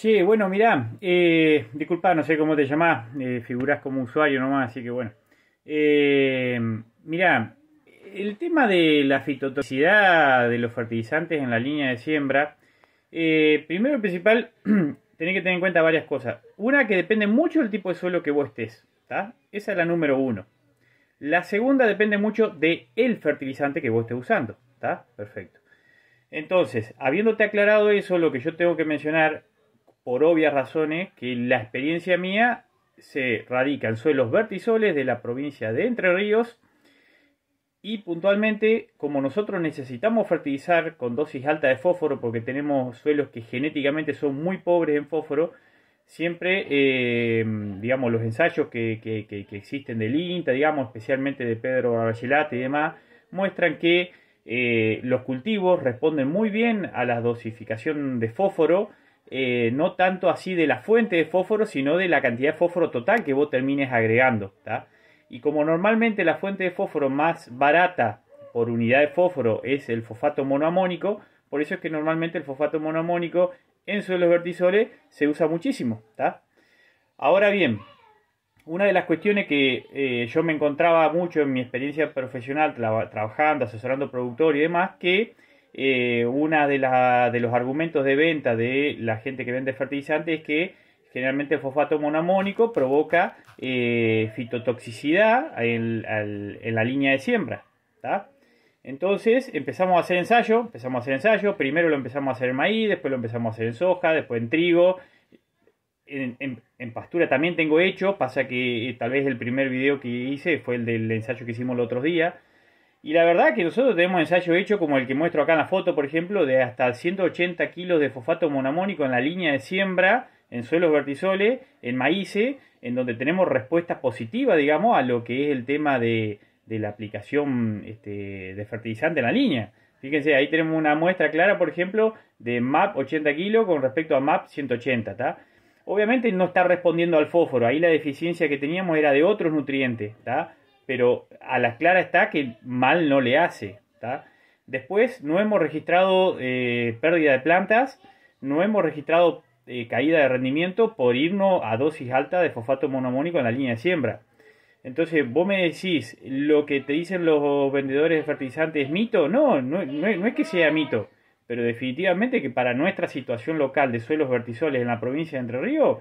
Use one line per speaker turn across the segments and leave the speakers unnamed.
Sí, bueno, mirá, eh, disculpa, no sé cómo te llamás, figuras eh, figurás como usuario nomás, así que bueno. Eh, mirá, el tema de la fitotoxicidad de los fertilizantes en la línea de siembra, primero y principal, tenés que tener en cuenta varias cosas. Una, que depende mucho del tipo de suelo que vos estés, ¿está? Esa es la número uno. La segunda depende mucho del fertilizante que vos estés usando, ¿está? Perfecto. Entonces, habiéndote aclarado eso, lo que yo tengo que mencionar por obvias razones, que la experiencia mía se radica en suelos vertisoles de la provincia de Entre Ríos y puntualmente, como nosotros necesitamos fertilizar con dosis alta de fósforo porque tenemos suelos que genéticamente son muy pobres en fósforo, siempre, eh, digamos, los ensayos que, existen del INTA, digamos, especialmente de Pedro Barcelata y demás, muestran que eh, los cultivos responden muy bien a la dosificación de fósforo eh, no tanto así de la fuente de fósforo, sino de la cantidad de fósforo total que vos termines agregando. Y como normalmente la fuente de fósforo más barata por unidad de fósforo es el fosfato monoamónico, por eso es que normalmente el fosfato monoamónico en suelos vertisoles se usa muchísimo. Ahora bien, una de las cuestiones que eh, yo me encontraba mucho en mi experiencia profesional, trabajando, asesorando productor y demás, que eh, uno de, los argumentos de venta de la gente que vende fertilizantes es que generalmente el fosfato monomónico provoca eh, fitotoxicidad en, la línea de siembra. Entonces empezamos a hacer ensayo, empezamos a hacer ensayo, primero lo empezamos a hacer en maíz, después lo empezamos a hacer en soja, después en trigo, en, pastura también tengo hecho, pasa que eh, tal vez el primer video que hice fue el del ensayo que hicimos el otro día, y la verdad que nosotros tenemos ensayos hechos como el que muestro acá en la foto, por ejemplo, de hasta 180 kilos de fosfato monamónico en la línea de siembra, en suelos vertisoles, en maíces, en donde tenemos respuestas positivas, digamos, a lo que es el tema de, la aplicación este, de fertilizante en la línea. Fíjense, ahí tenemos una muestra clara, por ejemplo, de MAP 80 kilos con respecto a MAP 180, ¿está? Obviamente no está respondiendo al fósforo, ahí la deficiencia que teníamos era de otros nutrientes, ¿está? pero a la clara está que mal no le hace. Después no hemos registrado eh, pérdida de plantas, no hemos registrado eh, caída de rendimiento por irnos a dosis alta de fosfato monomónico en la línea de siembra. Entonces, vos me decís, lo que te dicen los vendedores de fertilizantes es mito. No, no, no, no es que sea mito, pero definitivamente que para nuestra situación local de suelos vertizoles en la provincia de Entre Ríos,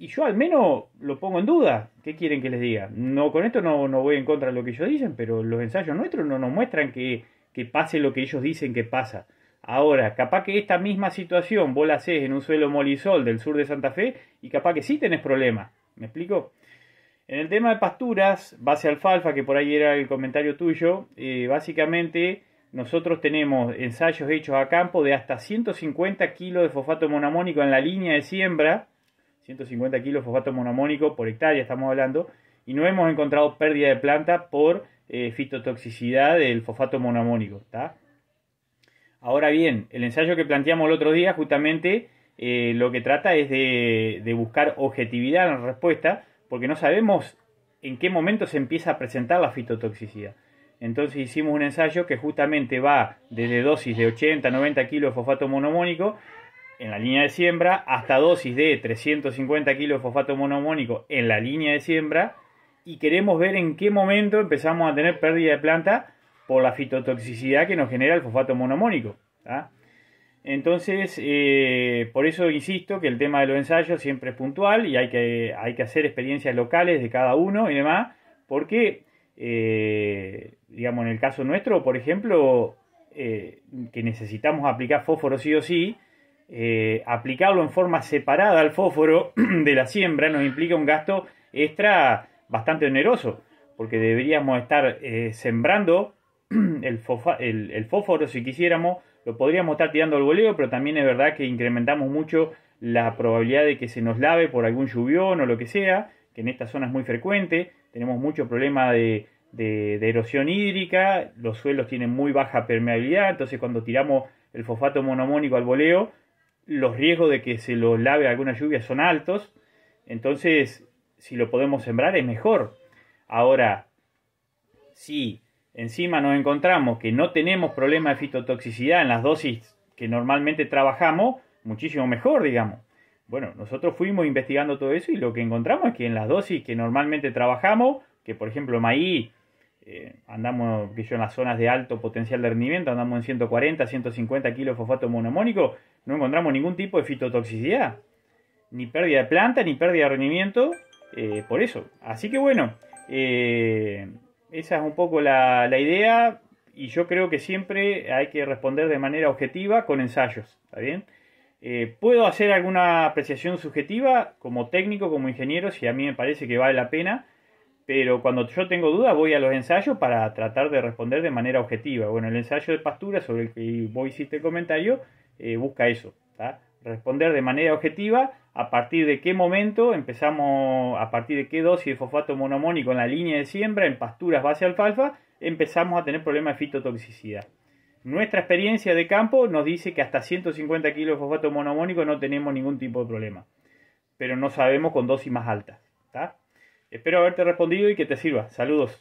y yo al menos lo pongo en duda. ¿Qué quieren que les diga? No, con esto no, voy en contra de lo que ellos dicen, pero los ensayos nuestros no nos muestran que, pase lo que ellos dicen que pasa. Ahora, capaz que esta misma situación vos la haces en un suelo molisol del sur de Santa Fe y capaz que sí tenés problemas. ¿Me explico? En el tema de pasturas, base alfalfa, que por ahí era el comentario tuyo, eh, básicamente nosotros tenemos ensayos hechos a campo de hasta 150 kilos de fosfato monamónico en la línea de siembra 150 kilos fosfato monomónico por hectárea estamos hablando, y no hemos encontrado pérdida de planta por eh, fitotoxicidad del fosfato monomónico. Ahora bien, el ensayo que planteamos el otro día justamente eh, lo que trata es de, de buscar objetividad en la respuesta, porque no sabemos en qué momento se empieza a presentar la fitotoxicidad. Entonces hicimos un ensayo que justamente va desde dosis de 80, 90 kilos de fosfato monomónico en la línea de siembra, hasta dosis de 350 kilos de fosfato monomónico en la línea de siembra y queremos ver en qué momento empezamos a tener pérdida de planta por la fitotoxicidad que nos genera el fosfato monomónico. ¿ah? Entonces, eh, por eso insisto que el tema de los ensayos siempre es puntual y hay que, hay que hacer experiencias locales de cada uno y demás, porque, eh, digamos, en el caso nuestro, por ejemplo, eh, que necesitamos aplicar fósforo sí o sí, eh, aplicarlo en forma separada al fósforo de la siembra nos implica un gasto extra bastante oneroso, porque deberíamos estar eh, sembrando el, fósforo si quisiéramos, lo podríamos estar tirando al voleo, pero también es verdad que incrementamos mucho la probabilidad de que se nos lave por algún lluvión o lo que sea, que en esta zona es muy frecuente, tenemos mucho problema de, de erosión hídrica, los suelos tienen muy baja permeabilidad, entonces cuando tiramos el fosfato monomónico al voleo, los riesgos de que se lo lave alguna lluvia son altos, entonces si lo podemos sembrar es mejor. Ahora, si encima nos encontramos que no tenemos problema de fitotoxicidad en las dosis que normalmente trabajamos, muchísimo mejor, digamos. Bueno, nosotros fuimos investigando todo eso y lo que encontramos es que en las dosis que normalmente trabajamos, que por ejemplo maíz eh, andamos, que yo en las zonas de alto potencial de rendimiento, andamos en 140, 150 kilos de fosfato monomónico, no encontramos ningún tipo de fitotoxicidad, ni pérdida de planta, ni pérdida de rendimiento, eh, por eso. Así que bueno, eh, esa es un poco la, idea y yo creo que siempre hay que responder de manera objetiva con ensayos, ¿está bien? Puedo hacer alguna apreciación subjetiva como técnico, como ingeniero, si a mí me parece que vale la pena, pero cuando yo tengo dudas voy a los ensayos para tratar de responder de manera objetiva. Bueno, el ensayo de pastura sobre el que vos hiciste el comentario eh, busca eso, responder de manera objetiva a partir de qué momento empezamos, a partir de qué dosis de fosfato monomónico en la línea de siembra, en pasturas base alfalfa, empezamos a tener problemas de fitotoxicidad. Nuestra experiencia de campo nos dice que hasta 150 kilos de fosfato monomónico no tenemos ningún tipo de problema, pero no sabemos con dosis más altas. Espero haberte respondido y que te sirva. Saludos.